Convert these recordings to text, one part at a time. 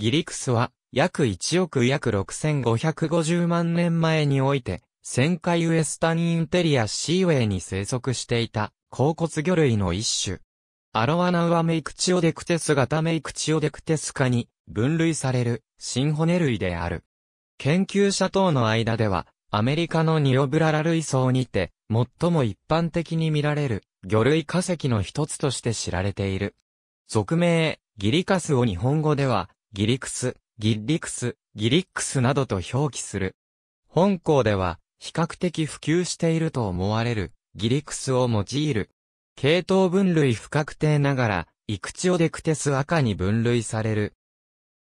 ギリクスは、約1億約6550万年前において、旋回ウエスタンインテリアシーウェイに生息していた、甲骨魚類の一種。アロワナウアメイクチオデクテス型メイクチオデクテス科に分類される新骨類である。研究者等の間では、アメリカのニオブララ類層にて、最も一般的に見られる魚類化石の一つとして知られている。俗名、ギリカスを日本語では、ギリクス、ギリクス、ギリックスなどと表記する。本校では、比較的普及していると思われる、ギリクスを用いる。系統分類不確定ながら、イクチオデクテス赤に分類される。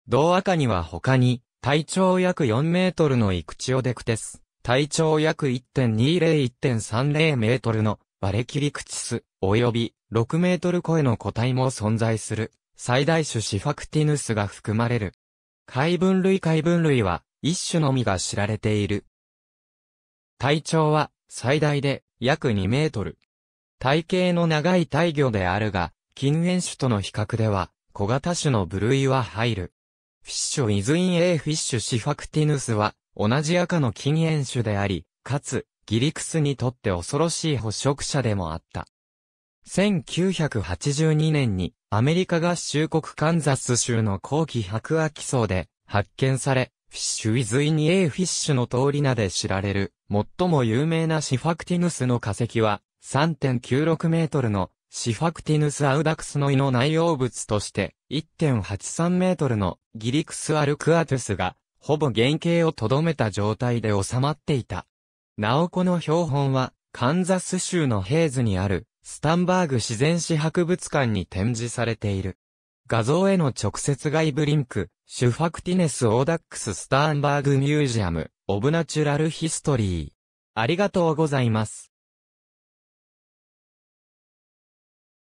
同赤には他に、体長約4メートルのイクチオデクテス、体長約1.20-1.30メートルのバレキリクチス、及び6メートル超えの個体も存在する。最大種シファクティヌスが含まれる。海分類海分類は、一種のみが知られている。体長は、最大で、約2メートル。体型の長い大魚であるが、近縁種との比較では、小型種の部類は入る。フィッシュイズインエーフィッシュシファクティヌスは、同じ赤の近縁種であり、かつ、ギリクスにとって恐ろしい捕食者でもあった。1982年に、アメリカ合衆国カンザス州の後期白亜紀層で発見され、フィッシュ・イズ・イニ・エー・フィッシュの通り名で知られる、最も有名なシファクティヌスの化石は、3.96メートルのシファクティヌス・アウダクスの胃の内容物として、1.83メートルのギリクス・アルクアトゥスが、ほぼ原型をとどめた状態で収まっていた。なおこの標本は、カンザス州のヘイズにある、スタンバーグ自然史博物館に展示されている。画像への直接外部リンク、シュファクティネス・オーダックス・スターンバーグ・ミュージアム・オブ・ナチュラル・ヒストリー。ありがとうございます。